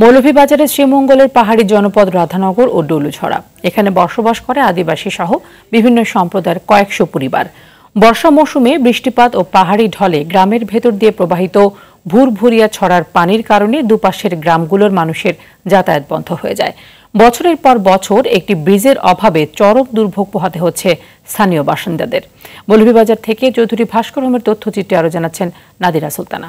মৌলভীবাজারের শ্রীমঙ্গলের পাহাড়ি জনপদ রাধানগর ও ডলুছড়া এখানে বসবাস করে আদিবাসী সহ বিভিন্ন সম্প্রদায়ের কয়েকশো পরিবার বর্ষা মৌসুমে বৃষ্টিপাত ও পাহাড়ি ঢলে গ্রামের ভেতর দিয়ে প্রবাহিত ভুরভুরিয়া ছড়ার পানির কারণে দুপাশের গ্রামগুলোর মানুষের যাতায়াত বন্ধ হয়ে যায় বছরের পর বছর একটি ব্রিজের অভাবে চরম দুর্ভোগ পোহাতে হচ্ছে স্থানীয় বাসিন্দাদের মৌলভীবাজার থেকে চৌধুরী ভাস্কর হোমের তথ্যচিত্রে আরও জানাচ্ছেন নাদিরা সুলতানা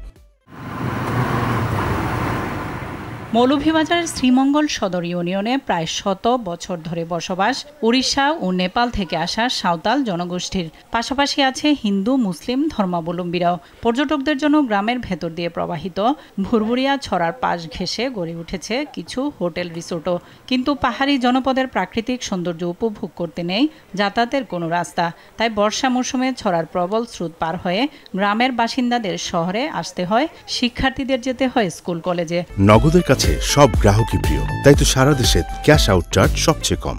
মৌলভীবাজারের শ্রীমঙ্গল সদর ইউনিয়নে প্রায় শত বছর ধরে বসবাস উড়িষ্যা ও নেপাল থেকে আসা সাঁওতাল জনগোষ্ঠীর পাশাপাশি আছে হিন্দু মুসলিম ধর্মাবলম্বীরাও পর্যটকদের জন্য গ্রামের ভেতর দিয়ে প্রবাহিত ভুরভুরিয়া ছড়ার পাশ ঘেঁষে গড়ে উঠেছে কিছু হোটেল রিসোর্টও কিন্তু পাহাড়ি জনপদের প্রাকৃতিক সৌন্দর্য উপভোগ করতে নেই যাতায়াতের কোনো রাস্তা তাই বর্ষা মৌসুমে ছড়ার প্রবল স্রোত পার হয়ে গ্রামের বাসিন্দাদের শহরে আসতে হয় শিক্ষার্থীদের যেতে হয় স্কুল কলেজে নগদের কাছে কাছে সব গ্রাহকই প্রিয় তাই তো সারা দেশে ক্যাশ আউট চার্জ সবচেয়ে কম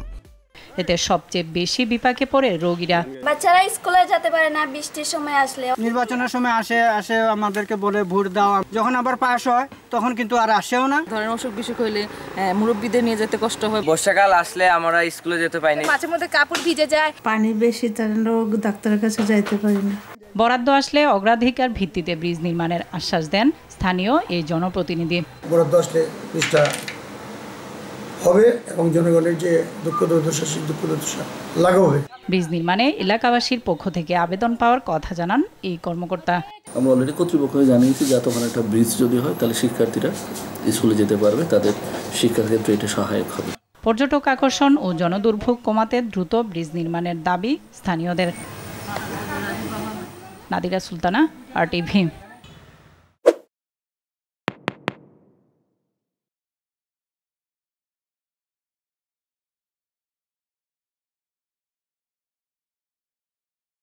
এতে সবচেয়ে বেশি বিপাকে পড়ে রোগীরা বাচ্চারা স্কুলে যেতে পারে না বৃষ্টির সময় আসলে নির্বাচনের সময় আসে আসে আমাদেরকে বলে ভোট দাও যখন আবার পাশ হয় তখন কিন্তু আর আসেও না ধরেন অসুখ বিসুখ হইলে মুরব্বীদের নিয়ে যেতে কষ্ট হয় বর্ষাকাল আসলে আমরা স্কুলে যেতে পাইনি না মাঝে মধ্যে কাপড় ভিজে যায় পানি বেশি তার রোগ ডাক্তারের কাছে যাইতে পারি না বরাদ্দ আসলে অগ্রাধিকার ভিত্তিতে ব্রিজ নির্মাণের আশ্বাস দেন স্থানীয় এই জনপ্রতিনিধি বরাদ্দ আসলে ব্রিজটা হবে এবং জনগণের যে দুঃখ দুর্দশা সেই দুঃখ দুর্দশা লাগা হবে ব্রিজ নির্মাণে এলাকাবাসীর পক্ষ থেকে আবেদন পাওয়ার কথা জানান এই কর্মকর্তা আমরা অলরেডি কর্তৃপক্ষকে জানিয়েছি যে ওখানে একটা ব্রিজ যদি হয় তাহলে শিক্ষার্থীরা স্কুলে যেতে পারবে তাদের শিক্ষাক্ষেত্রে এটা সহায়ক হবে পর্যটক আকর্ষণ ও জনদুর্ভোগ কমাতে দ্রুত ব্রিজ নির্মাণের দাবি স্থানীয়দের নাদিরা সুলতানা আর টিভি